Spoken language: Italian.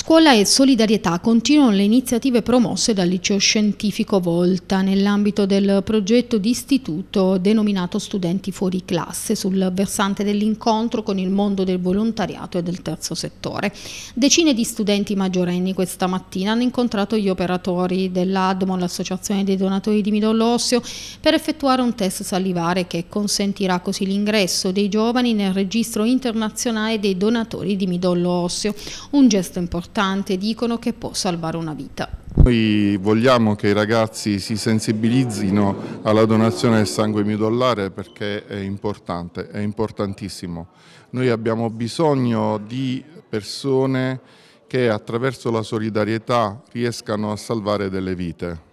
Scuola e solidarietà continuano le iniziative promosse dal liceo scientifico Volta nell'ambito del progetto di istituto denominato Studenti fuori classe sul versante dell'incontro con il mondo del volontariato e del terzo settore. Decine di studenti maggiorenni questa mattina hanno incontrato gli operatori dell'ADMO, l'Associazione dei Donatori di Midollo Osseo, per effettuare un test salivare che consentirà così l'ingresso dei giovani nel registro internazionale dei donatori di midollo osseo, un gesto importante importante, dicono, che può salvare una vita. Noi vogliamo che i ragazzi si sensibilizzino alla donazione del sangue midollare perché è importante, è importantissimo. Noi abbiamo bisogno di persone che attraverso la solidarietà riescano a salvare delle vite.